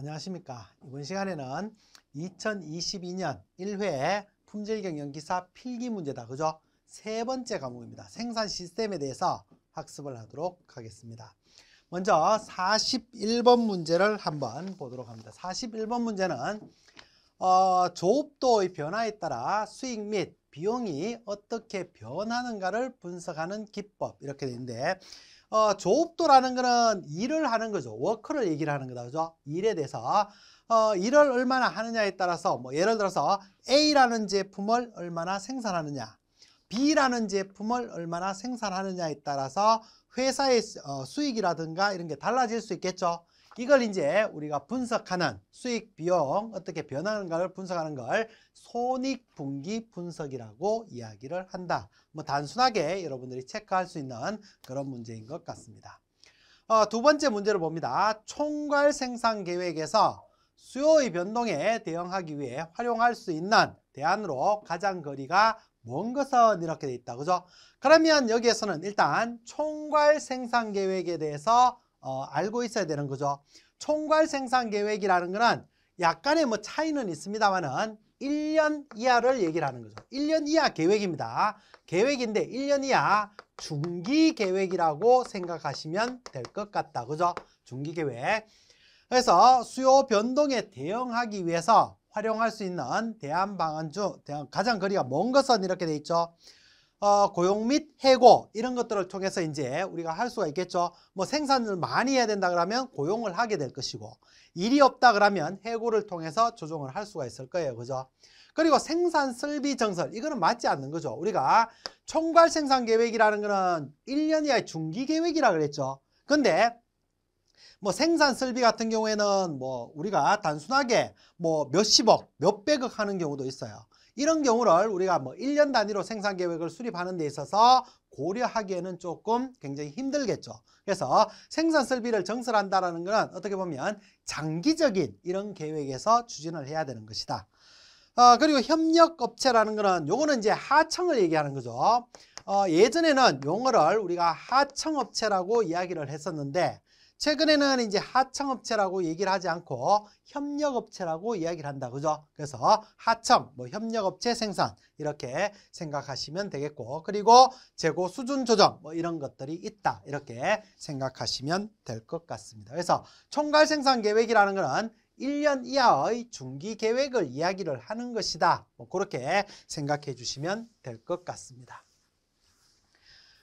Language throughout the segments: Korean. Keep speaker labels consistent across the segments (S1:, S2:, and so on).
S1: 안녕하십니까. 이번 시간에는 2022년 1회 품질경영기사 필기 문제다. 그죠? 세 번째 과목입니다. 생산 시스템에 대해서 학습을 하도록 하겠습니다. 먼저 41번 문제를 한번 보도록 합니다. 41번 문제는 어, 조업도의 변화에 따라 수익 및 비용이 어떻게 변하는가를 분석하는 기법 이렇게 되는데 어, 조업도라는 거는 일을 하는 거죠. 워크를 얘기를 하는 거다. 그죠? 일에 대해서. 어, 일을 얼마나 하느냐에 따라서 뭐 예를 들어서 A라는 제품을 얼마나 생산하느냐 B라는 제품을 얼마나 생산하느냐에 따라서 회사의 어, 수익이라든가 이런 게 달라질 수 있겠죠. 이걸 이제 우리가 분석하는 수익 비용 어떻게 변하는가를 분석하는 걸 손익분기 분석이라고 이야기를 한다. 뭐 단순하게 여러분들이 체크할 수 있는 그런 문제인 것 같습니다. 어, 두 번째 문제를 봅니다. 총괄 생산 계획에서 수요의 변동에 대응하기 위해 활용할 수 있는 대안으로 가장 거리가 먼 것은 이렇게 돼 있다. 그죠? 그러면 여기에서는 일단 총괄 생산 계획에 대해서 어, 알고 있어야 되는 거죠. 총괄 생산 계획이라는 거는 약간의 뭐 차이는 있습니다만은 1년 이하를 얘기를 하는 거죠. 1년 이하 계획입니다. 계획인데 1년 이하 중기 계획이라고 생각하시면 될 것 같다. 그죠? 중기 계획. 그래서 수요 변동에 대응하기 위해서 활용할 수 있는 대안 방안 중 가장 거리가 먼 것은 이렇게 돼 있죠. 어, 고용 및 해고 이런 것들을 통해서 이제 우리가 할 수가 있겠죠. 뭐 생산을 많이 해야 된다 그러면 고용을 하게 될 것이고 일이 없다 그러면 해고를 통해서 조정을 할 수가 있을 거예요. 그죠? 그리고 생산 설비 정설 이거는 맞지 않는 거죠. 우리가 총괄 생산 계획이라는 거는 1년 이하의 중기 계획이라 그랬죠. 근데 뭐 생산 설비 같은 경우에는 뭐 우리가 단순하게 뭐 몇십억, 몇백억 하는 경우도 있어요. 이런 경우를 우리가 뭐 1년 단위로 생산 계획을 수립하는 데 있어서 고려하기에는 조금 굉장히 힘들겠죠. 그래서 생산 설비를 정설한다는 것은 어떻게 보면 장기적인 이런 계획에서 추진을 해야 되는 것이다. 어, 그리고 협력업체라는 것은 요거는 이제 하청을 얘기하는 거죠. 어, 예전에는 용어를 우리가 하청업체라고 이야기를 했었는데 최근에는 이제 하청업체라고 얘기를 하지 않고 협력업체라고 이야기를 한다. 그죠? 그래서 하청, 뭐 협력업체 생산 이렇게 생각하시면 되겠고 그리고 재고 수준 조정 뭐 이런 것들이 있다. 이렇게 생각하시면 될 것 같습니다. 그래서 총괄 생산 계획이라는 것은 1년 이하의 중기 계획을 이야기를 하는 것이다. 뭐 그렇게 생각해 주시면 될 것 같습니다.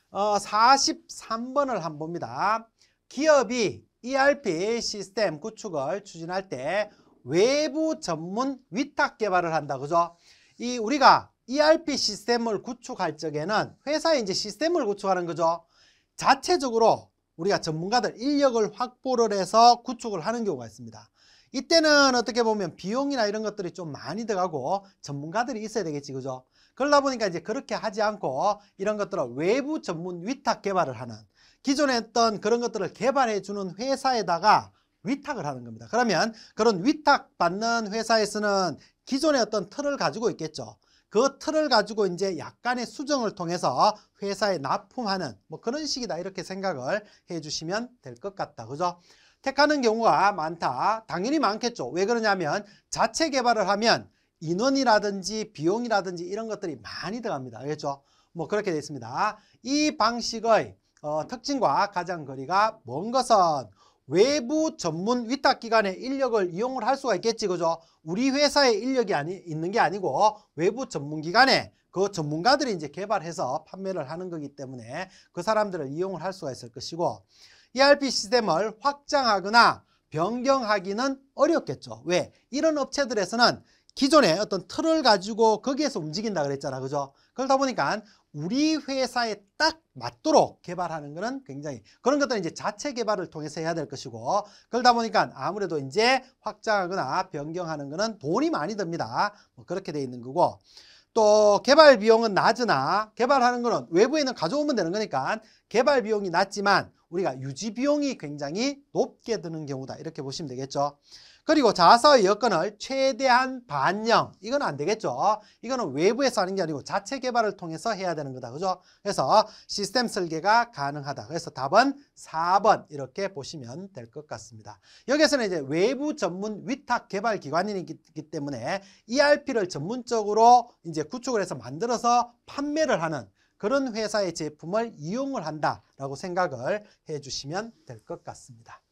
S1: 어, 43번을 한번 봅니다. 기업이 ERP 시스템 구축을 추진할 때 외부 전문 위탁 개발을 한다. 그죠? 이 우리가 ERP 시스템을 구축할 적에는 회사에 이제 시스템을 구축하는 거죠. 자체적으로 우리가 전문가들 인력을 확보를 해서 구축을 하는 경우가 있습니다. 이때는 어떻게 보면 비용이나 이런 것들이 좀 많이 들어가고 전문가들이 있어야 되겠지 그죠? 그러다 보니까 이제 그렇게 하지 않고 이런 것들을 외부 전문 위탁 개발을 하는 기존에 했던 그런 것들을 개발해 주는 회사에다가 위탁을 하는 겁니다. 그러면 그런 위탁받는 회사에서는 기존의 어떤 틀을 가지고 있겠죠. 그 틀을 가지고 이제 약간의 수정을 통해서 회사에 납품하는 뭐 그런 식이다 이렇게 생각을 해주시면 될 것 같다. 그죠? 택하는 경우가 많다. 당연히 많겠죠. 왜 그러냐면 자체 개발을 하면 인원이라든지 비용이라든지 이런 것들이 많이 들어갑니다. 알겠죠? 뭐 그렇게 되어 있습니다. 이 방식의 어, 특징과 가장 거리가 먼 것은 외부 전문 위탁기관의 인력을 이용을 할 수가 있겠지 그죠? 우리 회사의 인력이 아니, 있는 게 아니고 외부 전문기관에 그 전문가들이 이제 개발해서 판매를 하는 거기 때문에 그 사람들을 이용을 할 수가 있을 것이고 ERP 시스템을 확장하거나 변경하기는 어렵겠죠. 왜? 이런 업체들에서는 기존의 어떤 틀을 가지고 거기에서 움직인다 그랬잖아. 그죠? 그러다 보니까 우리 회사에 딱 맞도록 개발하는 것은 굉장히 그런 것들은 이제 자체 개발을 통해서 해야 될 것이고 그러다 보니까 아무래도 이제 확장하거나 변경하는 것은 돈이 많이 듭니다. 뭐 그렇게 돼 있는 거고 또 개발 비용은 낮으나 개발하는 것은 외부에는 가져오면 되는 거니까 개발 비용이 낮지만 우리가 유지 비용이 굉장히 높게 드는 경우다 이렇게 보시면 되겠죠. 그리고 자사의 여건을 최대한 반영 이건 안 되겠죠. 이거는 외부에서 하는 게 아니고 자체 개발을 통해서 해야 되는 거다. 그죠? 그래서 시스템 설계가 가능하다. 그래서 답은 4번 이렇게 보시면 될 것 같습니다. 여기에서는 이제 외부 전문 위탁 개발 기관이기 때문에 ERP를 전문적으로 이제 구축을 해서 만들어서 판매를 하는 그런 회사의 제품을 이용을 한다라고 생각을 해주시면 될 것 같습니다.